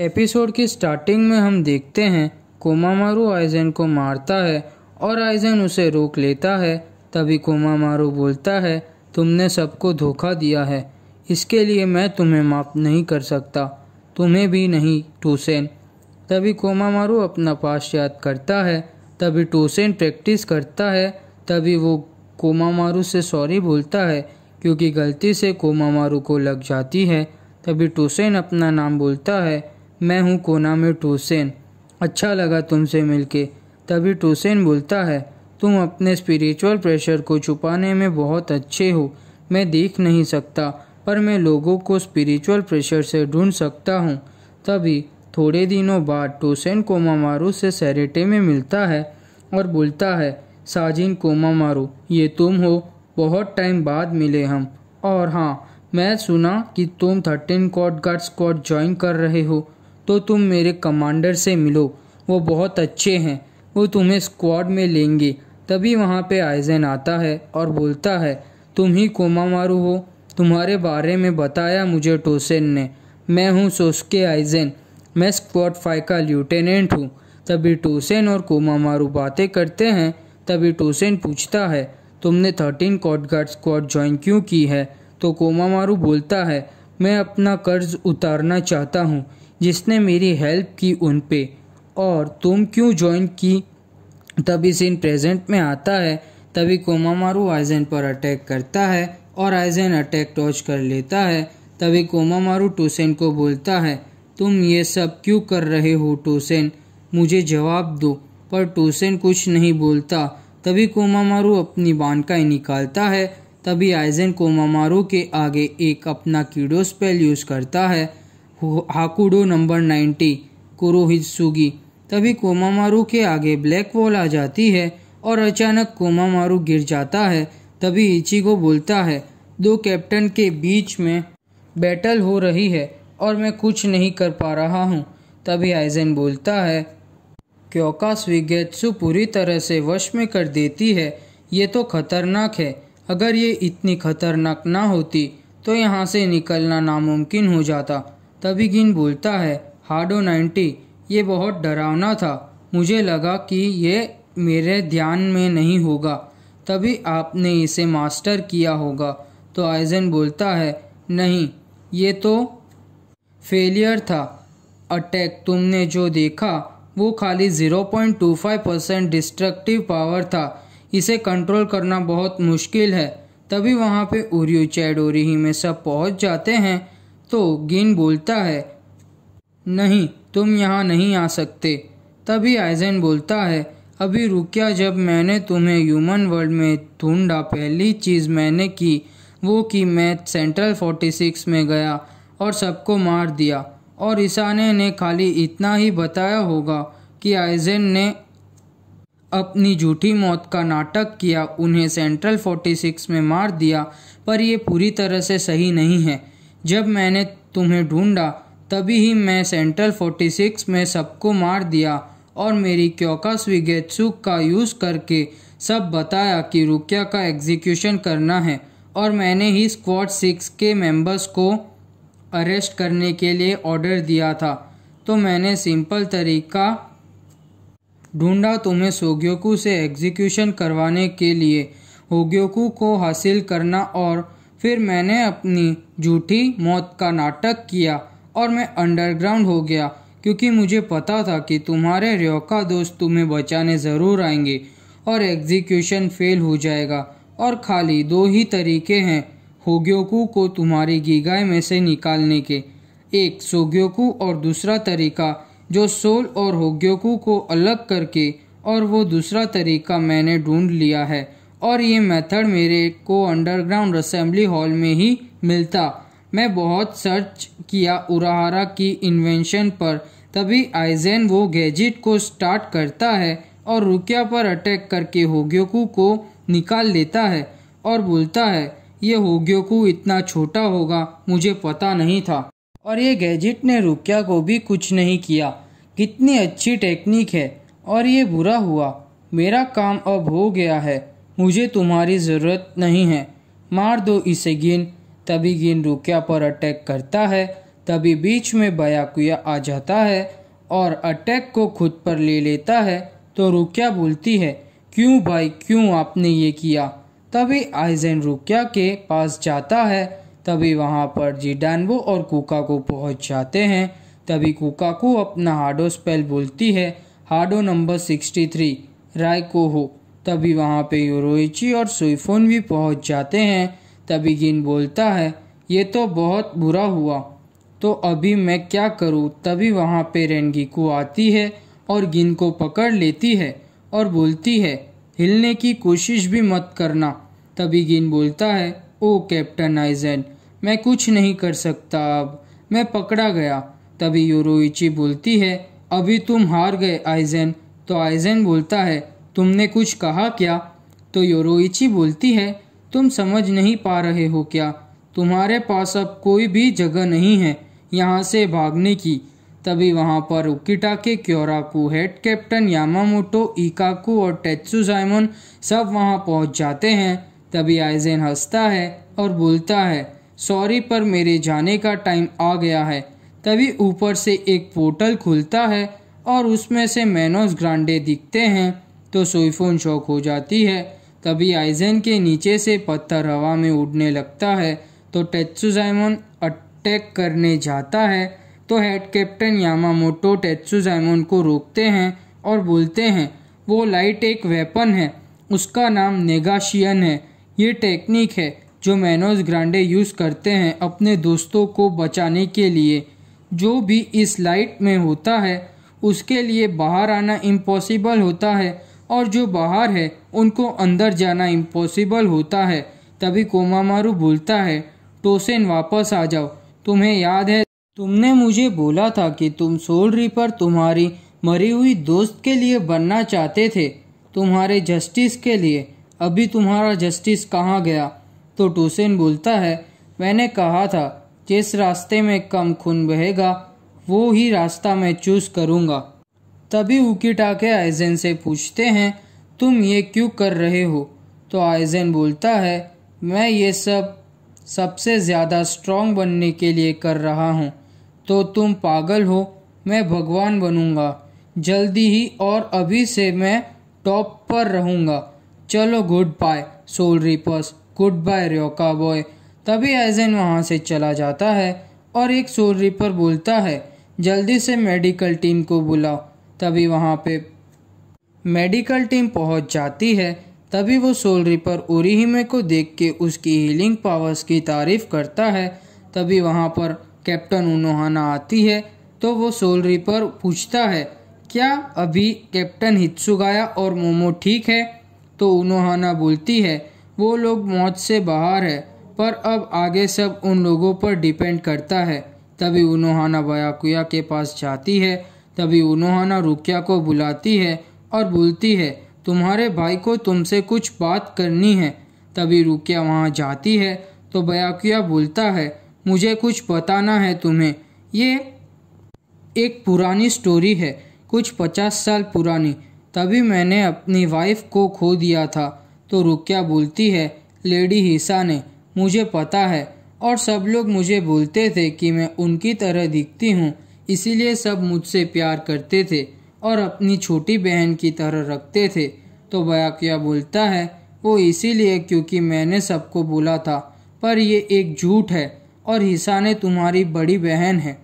episode की starting में हम देखते हैं कोमामारू आइजन को मारता है और आइजन उसे रोक लेता है तभी कोमामारू बोलता है तुमने सबको धोखा दिया है इसके लिए मैं तुम्हें माफ़ नहीं कर सकता तुम्हें भी नहीं टूसेन तभी कोमामारू अपना पास याद करता है तभी टूसेन प्रैक्टिस करता है तभी वो कोमामारू से सॉरी बोलता है क्योंकि गलती से कोमामारू को लग जाती है तभी टूसेन अपना नाम बोलता है मैं हूँ कोना में टूसेन अच्छा लगा तुमसे मिलके तभी टूसेन बोलता है तुम अपने स्पिरिचुअल प्रेशर को छुपाने में बहुत अच्छे हो मैं देख नहीं सकता पर मैं लोगों को स्पिरिचुअल प्रेशर से ढूंढ सकता हूँ तभी थोड़े दिनों बाद टोसेन कोमामारू से सैरेटे में मिलता है और बोलता है साजिन कोमामारू ये तुम हो बहुत टाइम बाद मिले हम और हाँ मैं सुना कि तुम thirteen court guard squad join कर रहे हो तो तुम मेरे कमांडर से मिलो वो बहुत अच्छे हैं वो तुम्हें स्क्वाड में लेंगे तभी वहाँ पे आइजन आता है और बोलता है तुम ही कोमा मारू हो तुम्हारे बारे में बताया मुझे टोसेन ने मैं हूँ सोस्के आइजन मैं स्क्वाड फाइव का ल्यूटेनेंट हूँ तभी टोसेन और कोमा मारू बातें करते हैं तभी टोसेन पूछता है तुमने thirteen court guard squad join क्यों की है तो कोमा मारू बोलता है मैं अपना कर्ज उतारना चाहता हूँ जिसने मेरी हेल्प की उन पे और तुम क्यों ज्वाइन की तभी सीन प्रेजेंट में आता है तभी कोमामारू आइजन पर अटैक करता है और आइजन अटैक टॉर्च कर लेता है तभी कोमामारू टूसेन को बोलता है तुम ये सब क्यों कर रहे हो टूसेन मुझे जवाब दो पर टूसेन कुछ नहीं बोलता तभी कोमामारू अपनी बानकाई निकालता है तभी आइजन कोमामारू के आगे एक अपना कीडो स्पेल यूज़ करता है हाकुडो नंबर नाइन्टी कुरोहित्सुगी तभी कोमामारू के आगे ब्लैक वॉल आ जाती है और अचानक कोमामारू गिर जाता है तभी इचिगो बोलता है दो कैप्टन के बीच में बैटल हो रही है और मैं कुछ नहीं कर पा रहा हूँ तभी आइजन बोलता है क्योंका स्विगेत्सु पूरी तरह से वश में कर देती है ये तो खतरनाक है अगर ये इतनी खतरनाक ना होती तो यहाँ से निकलना नामुमकिन हो जाता तभी गिन बोलता है हाडो नाइन्टी ये बहुत डरावना था मुझे लगा कि ये मेरे ध्यान में नहीं होगा तभी आपने इसे मास्टर किया होगा तो आइजन बोलता है नहीं ये तो फेलियर था अटैक तुमने जो देखा वो खाली 0.25 परसेंट डिस्ट्रक्टिव पावर था इसे कंट्रोल करना बहुत मुश्किल है तभी वहाँ पे उरियो चैडोरी ही में सब पहुँच जाते हैं तो गिन बोलता है नहीं तुम यहाँ नहीं आ सकते तभी आइजन बोलता है अभी रुकिया जब मैंने तुम्हें ह्यूमन वर्ल्ड में ढूंढा पहली चीज़ मैंने की वो कि मैं सेंट्रल 46 में गया और सबको मार दिया और ईशाने ने खाली इतना ही बताया होगा कि आइजन ने अपनी झूठी मौत का नाटक किया उन्हें सेंट्रल 46 में मार दिया पर यह पूरी तरह से सही नहीं है जब मैंने तुम्हें ढूंढा तभी ही मैं सेंट्रल 46 में सबको मार दिया और मेरी क्योका स्विगेत्सु का यूज़ करके सब बताया कि रुकिया का एग्जीक्यूशन करना है और मैंने ही स्क्वाड सिक्स के मेंबर्स को अरेस्ट करने के लिए ऑर्डर दिया था तो मैंने सिंपल तरीका ढूंढा तुम्हें सोग्योकू से एग्जीक्यूशन करवाने के लिए होग्योकू को हासिल करना और फिर मैंने अपनी झूठी मौत का नाटक किया और मैं अंडरग्राउंड हो गया क्योंकि मुझे पता था कि तुम्हारे रोका दोस्त तुम्हें बचाने ज़रूर आएंगे और एग्जीक्यूशन फेल हो जाएगा और खाली दो ही तरीके हैं होग्योकू को तुम्हारी गीगाय में से निकालने के एक सोग्योकू और दूसरा तरीका जो सोल और होग्योकू को अलग करके और वो दूसरा तरीका मैंने ढूंढ लिया है और ये मेथड मेरे को अंडरग्राउंड असेंबली हॉल में ही मिलता मैं बहुत सर्च किया उराहरा की इन्वेंशन पर तभी आइजेन वो गैजेट को स्टार्ट करता है और रुकिया पर अटैक करके होग्योकू को निकाल लेता है और बोलता है ये होग्योकू इतना छोटा होगा मुझे पता नहीं था और ये गैजेट ने रुकिया को भी कुछ नहीं किया कितनी अच्छी टेक्निक है और ये बुरा हुआ मेरा काम अब हो गया है मुझे तुम्हारी ज़रूरत नहीं है मार दो इसे गिन तभी गिन रुकिया पर अटैक करता है तभी बीच में बयाकुया आ जाता है और अटैक को खुद पर ले लेता है तो रुकिया बोलती है क्यों भाई क्यों आपने ये किया तभी आइजन रुकिया के पास जाता है तभी वहाँ पर जीडानवो और को पहुँच जाते हैं तभी को अपना हाडो स्पेल बोलती है हाडो नंबर सिक्सटी थ्री राय को हो तभी वहाँ पे योरोइची और सुइफोन भी पहुँच जाते हैं तभी गिन बोलता है ये तो बहुत बुरा हुआ तो अभी मैं क्या करूँ तभी वहाँ पे रेंगीकू आती है और गिन को पकड़ लेती है और बोलती है हिलने की कोशिश भी मत करना तभी गिन बोलता है ओ कैप्टन आइजन मैं कुछ नहीं कर सकता अब मैं पकड़ा गया तभी योरोइची बोलती है अभी तुम हार गए आइजन तो आइजन बोलता है तुमने कुछ कहा क्या तो योरोइची बोलती है तुम समझ नहीं पा रहे हो क्या तुम्हारे पास अब कोई भी जगह नहीं है यहाँ से भागने की तभी वहाँ पर रुकिटा के Kyoraku head captain Yamamoto Ikkaku और टेत्सु जायमोन सब वहाँ पहुँच जाते हैं तभी आइजेन हंसता है और बोलता है सॉरी पर मेरे जाने का टाइम आ गया है तभी ऊपर से एक पोर्टल खुलता है और उसमें से मैनोस ग्रांडे दिखते हैं तो सोईफोन शौक हो जाती है तभी आइजन के नीचे से पत्थर हवा में उड़ने लगता है तो टेत्सुजाइमोन अटैक करने जाता है तो हेड कैप्टन मोटो टेत्सुजाइमोन को रोकते हैं और बोलते हैं वो लाइट एक वेपन है उसका नाम नेगाशियन है ये टेक्निक है जो मैनोज ग्रांडे यूज़ करते हैं अपने दोस्तों को बचाने के लिए जो भी इस लाइट में होता है उसके लिए बाहर आना इम्पॉसिबल होता है और जो बाहर है उनको अंदर जाना इम्पॉसिबल होता है तभी कोमामारू बोलता है टोसेन वापस आ जाओ तुम्हें याद है तुमने मुझे बोला था कि तुम सोल रिपर तुम्हारी मरी हुई दोस्त के लिए बनना चाहते थे तुम्हारे जस्टिस के लिए अभी तुम्हारा जस्टिस कहाँ गया तो टोसेन बोलता है मैंने कहा था जिस रास्ते में कम खून बहेगा वो ही रास्ता मैं चूज़ करूँगा तभी उकीटाके आयजेन से पूछते हैं तुम ये क्यों कर रहे हो तो आयजेन बोलता है मैं ये सब सबसे ज़्यादा स्ट्रॉन्ग बनने के लिए कर रहा हूँ तो तुम पागल हो मैं भगवान बनूँगा जल्दी ही और अभी से मैं टॉप पर रहूँगा चलो good bye soul reapers good bye रोका बॉय तभी आयजेन वहाँ से चला जाता है और एक सोल रिपर बोलता है जल्दी से मेडिकल टीम को बुलाओ तभी वहाँ पे मेडिकल टीम पहुँच जाती है तभी वो सोल रिपर ओरिहिमे को देख के उसकी हीलिंग पावर्स की तारीफ करता है तभी वहाँ पर कैप्टन उनोहाना आती है तो वो सोल रिपर पूछता है क्या अभी कैप्टन हित्सुगाया और मोमो ठीक है तो उनोहाना बोलती है वो लोग मौत से बाहर है पर अब आगे सब उन लोगों पर डिपेंड करता है तभी उनोहाना बयाकुया के पास जाती है तभी उन्होंने रुकिया को बुलाती है और बोलती है तुम्हारे भाई को तुमसे कुछ बात करनी है तभी रुकिया वहाँ जाती है तो बयाकिया बोलता है मुझे कुछ बताना है तुम्हें ये एक पुरानी स्टोरी है कुछ पचास साल पुरानी तभी मैंने अपनी वाइफ को खो दिया था तो रुकिया बोलती है लेडी हिसा ने मुझे पता है और सब लोग मुझे बोलते थे कि मैं उनकी तरह दिखती हूँ इसीलिए सब मुझसे प्यार करते थे और अपनी छोटी बहन की तरह रखते थे तो बयाकिया बोलता है वो इसीलिए क्योंकि मैंने सबको बोला था पर ये एक झूठ है और हिसाने तुम्हारी बड़ी बहन है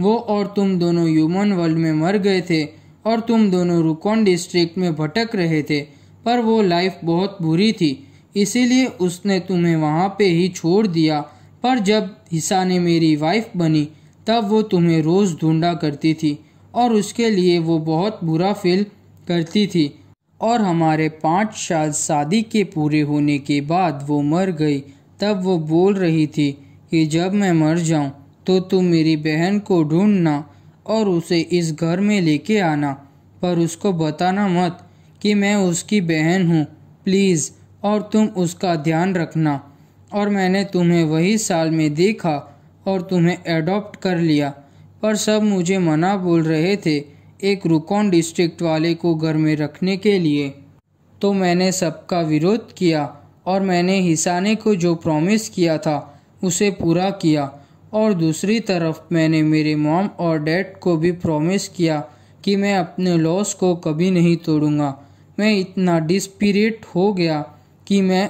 वो और तुम दोनों ह्यूमन वर्ल्ड में मर गए थे और तुम दोनों रुकौन डिस्ट्रिक्ट में भटक रहे थे पर वो लाइफ बहुत बुरी थी इसीलिए उसने तुम्हें वहाँ पे ही छोड़ दिया पर जब हिसा ने मेरी वाइफ बनी तब वो तुम्हें रोज़ ढूंढा करती थी और उसके लिए वो बहुत बुरा फील करती थी और हमारे पाँच साल शादी के पूरे होने के बाद वो मर गई तब वो बोल रही थी कि जब मैं मर जाऊँ तो तुम मेरी बहन को ढूंढना और उसे इस घर में लेके आना पर उसको बताना मत कि मैं उसकी बहन हूँ प्लीज़ और तुम उसका ध्यान रखना और मैंने तुम्हें वही साल में देखा और तुम्हें एडॉप्ट कर लिया पर सब मुझे मना बोल रहे थे एक रुकौन डिस्ट्रिक्ट वाले को घर में रखने के लिए तो मैंने सबका विरोध किया और मैंने हिसाने को जो प्रॉमिस किया था उसे पूरा किया और दूसरी तरफ मैंने मेरे मॉम और डैड को भी प्रॉमिस किया कि मैं अपने लॉस को कभी नहीं तोड़ूंगा मैं इतना डिस्पिरेट हो गया कि मैं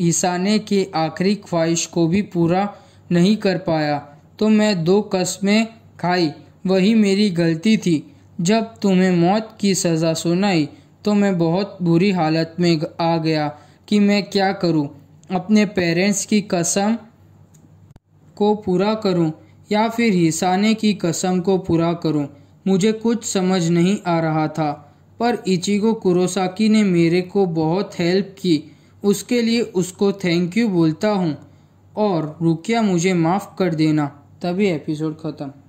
हिसाने की आखिरी ख्वाहिश को भी पूरा नहीं कर पाया तो मैं दो कस्में खाई वही मेरी गलती थी जब तुम्हें मौत की सज़ा सुनाई तो मैं बहुत बुरी हालत में आ गया कि मैं क्या करूं अपने पेरेंट्स की कसम को पूरा करूं या फिर हिसाने की कसम को पूरा करूं मुझे कुछ समझ नहीं आ रहा था पर इचिगो कुरोसाकी ने मेरे को बहुत हेल्प की उसके लिए उसको थैंक यू बोलता हूँ और रुकिया मुझे माफ़ कर देना तभी एपिसोड ख़त्म